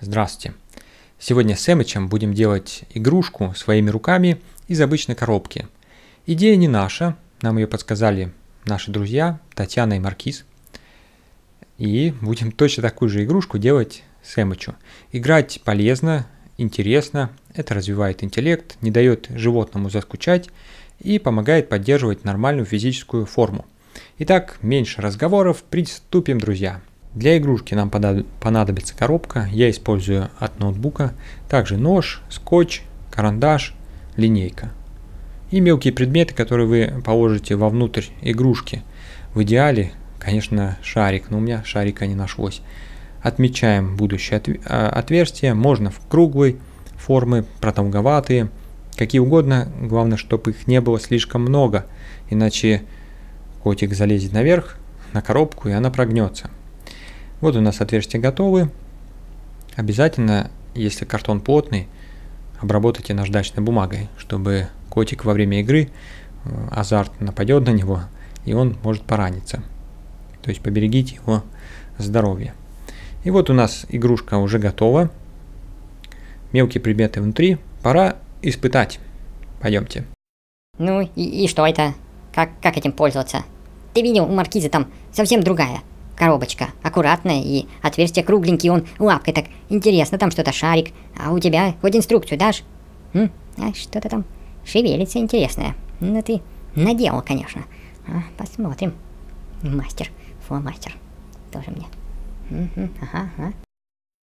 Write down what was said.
Здравствуйте! Сегодня с Эмичем будем делать игрушку своими руками из обычной коробки. Идея не наша, нам ее подсказали наши друзья Татьяна и Маркиз. И будем точно такую же игрушку делать с Эмичу. Играть полезно, интересно, это развивает интеллект, не дает животному заскучать и помогает поддерживать нормальную физическую форму. Итак, меньше разговоров, приступим, друзья! Для игрушки нам понадобится коробка, я использую от ноутбука, также нож, скотч, карандаш, линейка. И мелкие предметы, которые вы положите вовнутрь игрушки. В идеале, конечно, шарик, но у меня шарика не нашлось. Отмечаем будущее а, отверстие, можно в круглой формы, протолговатые, какие угодно, главное, чтобы их не было слишком много, иначе котик залезет наверх на коробку и она прогнется. Вот у нас отверстия готовы. Обязательно, если картон плотный, обработайте наждачной бумагой, чтобы котик во время игры, э, азарт нападет на него, и он может пораниться. То есть поберегите его здоровье. И вот у нас игрушка уже готова. Мелкие предметы внутри. Пора испытать. Пойдемте. Ну и, и что это? Как, как этим пользоваться? Ты видел, у маркизы там совсем другая коробочка, аккуратная и отверстие кругленькие, он лапкой так, интересно, там что-то шарик, а у тебя хоть инструкцию дашь? М? А что-то там шевелится интересное. Ну ты наделал, конечно. А, посмотрим. Мастер, фломастер, тоже мне. Угу, ага, ага.